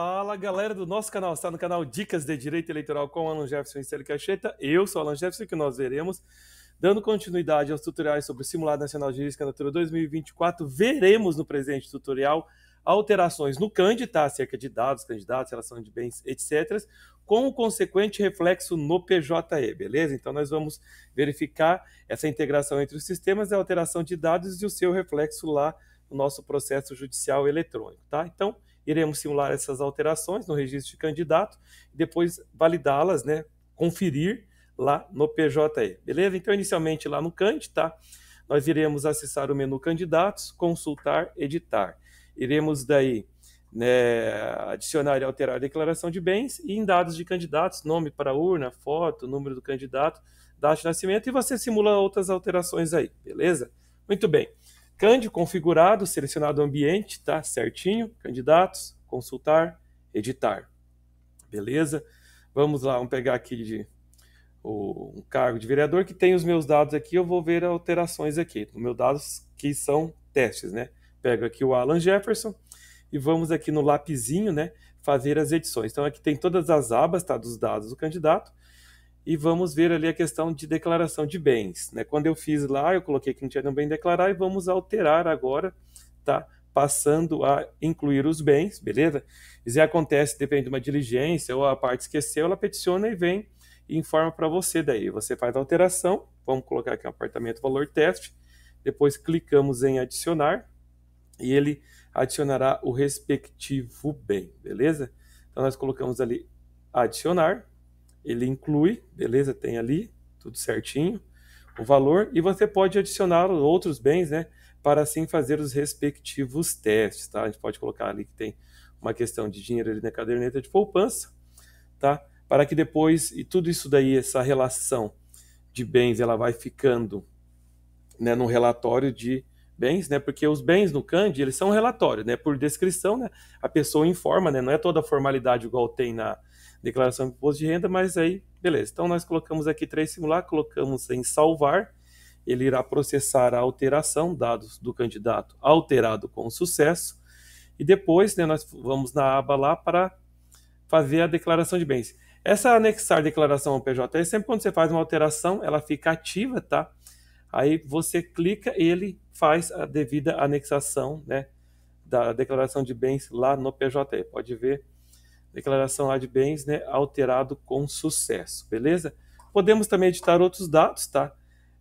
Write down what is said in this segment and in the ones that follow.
Fala galera do nosso canal, está no canal Dicas de Direito Eleitoral com Alan Jefferson e Célio Cacheta. Eu sou Alan Jefferson que nós veremos. Dando continuidade aos tutoriais sobre o Simulado Nacional de Candidatura 2024, veremos no presente tutorial alterações no candidato tá? acerca de dados, candidatos, relação de bens, etc., com o consequente reflexo no PJE, beleza? Então nós vamos verificar essa integração entre os sistemas, a alteração de dados e o seu reflexo lá no nosso processo judicial eletrônico, tá? Então, iremos simular essas alterações no registro de candidato e depois validá-las, né? Conferir lá no PJE, beleza? Então, inicialmente lá no Cante, tá? Nós iremos acessar o menu Candidatos, consultar, editar. Iremos daí né, adicionar e alterar a declaração de bens e em dados de candidatos, nome para urna, foto, número do candidato, data de nascimento e você simula outras alterações aí, beleza? Muito bem. Cândido configurado, selecionado o ambiente, tá certinho, candidatos, consultar, editar. Beleza? Vamos lá, vamos pegar aqui de o, um cargo de vereador que tem os meus dados aqui, eu vou ver alterações aqui. Meus dados que são testes, né? Pego aqui o Alan Jefferson e vamos aqui no lapizinho, né? Fazer as edições. Então aqui tem todas as abas, tá? Dos dados do candidato e vamos ver ali a questão de declaração de bens. Né? Quando eu fiz lá, eu coloquei que não tinha nenhum bem declarar e vamos alterar agora, tá? Passando a incluir os bens, beleza? Se acontece, depende de uma diligência ou a parte esqueceu, ela peticiona e vem e informa para você daí. Você faz a alteração, vamos colocar aqui um apartamento valor teste, depois clicamos em adicionar e ele adicionará o respectivo bem, beleza? Então nós colocamos ali adicionar, ele inclui, beleza? Tem ali, tudo certinho, o valor, e você pode adicionar outros bens, né? Para assim fazer os respectivos testes, tá? A gente pode colocar ali que tem uma questão de dinheiro ali na caderneta de poupança, tá? Para que depois, e tudo isso daí, essa relação de bens, ela vai ficando né, no relatório de bens, né? Porque os bens no candi eles são relatórios, né? Por descrição, né? A pessoa informa, né? Não é toda formalidade igual tem na, declaração de imposto de renda, mas aí, beleza. Então nós colocamos aqui três simular, colocamos em salvar, ele irá processar a alteração, dados do candidato alterado com sucesso, e depois né, nós vamos na aba lá para fazer a declaração de bens. Essa anexar declaração ao PJ, sempre quando você faz uma alteração, ela fica ativa, tá? Aí você clica, ele faz a devida anexação, né, da declaração de bens lá no PJE. Pode ver declaração lá de bens, né, alterado com sucesso, beleza? Podemos também editar outros dados, tá?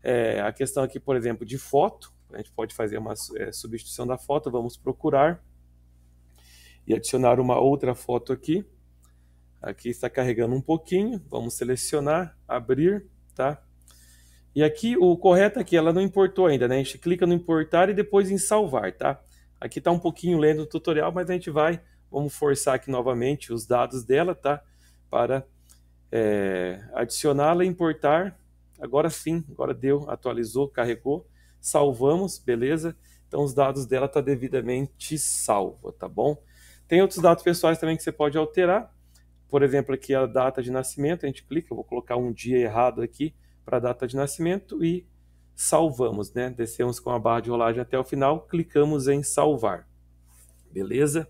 É, a questão aqui, por exemplo, de foto, a gente pode fazer uma é, substituição da foto, vamos procurar e adicionar uma outra foto aqui. Aqui está carregando um pouquinho, vamos selecionar, abrir, tá? E aqui o correto aqui, ela não importou ainda, né? A gente clica no importar e depois em salvar, tá? Aqui está um pouquinho lendo o tutorial, mas a gente vai Vamos forçar aqui novamente os dados dela, tá? Para é, adicioná-la, importar. Agora sim, agora deu, atualizou, carregou. Salvamos, beleza? Então os dados dela estão tá devidamente salvos, tá bom? Tem outros dados pessoais também que você pode alterar. Por exemplo, aqui a data de nascimento, a gente clica, eu vou colocar um dia errado aqui para a data de nascimento e salvamos, né? Descemos com a barra de rolagem até o final, clicamos em salvar. Beleza?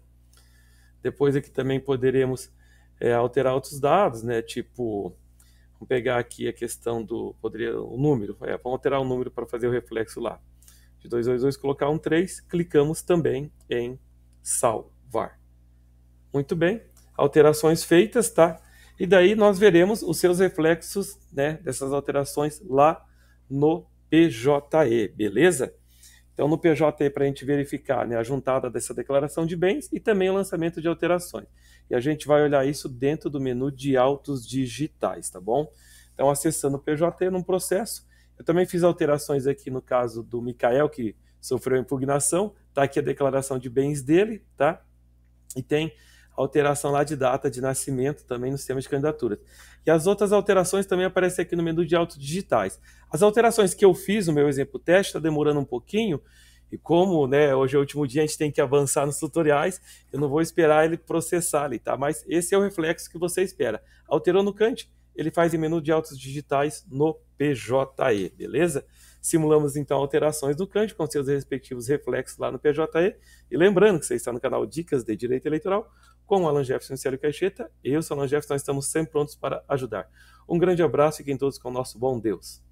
Depois aqui também poderemos é, alterar outros dados, né? Tipo, vamos pegar aqui a questão do poderia, o número, é, vamos alterar o número para fazer o reflexo lá. De 222 colocar um 3, clicamos também em salvar. Muito bem, alterações feitas, tá? E daí nós veremos os seus reflexos né, dessas alterações lá no PJE, beleza? Então, no PJ para a gente verificar né, a juntada dessa declaração de bens e também o lançamento de alterações. E a gente vai olhar isso dentro do menu de autos digitais, tá bom? Então, acessando o PJ num processo. Eu também fiz alterações aqui no caso do Mikael, que sofreu impugnação. Está aqui a declaração de bens dele, tá? E tem alteração lá de data de nascimento também no sistema de candidaturas. E as outras alterações também aparecem aqui no menu de autos digitais. As alterações que eu fiz no meu exemplo teste está demorando um pouquinho, e como né, hoje é o último dia, a gente tem que avançar nos tutoriais, eu não vou esperar ele processar ali, tá? Mas esse é o reflexo que você espera. Alterou no Cante, ele faz em menu de autos digitais no PJE, beleza? Simulamos então alterações do cante com seus respectivos reflexos lá no PJE. E lembrando que você está no canal Dicas de Direito Eleitoral com o Alan Jefferson e Célio Caixeta. Eu sou o Alan Jefferson, nós estamos sempre prontos para ajudar. Um grande abraço e fiquem todos com o nosso bom Deus.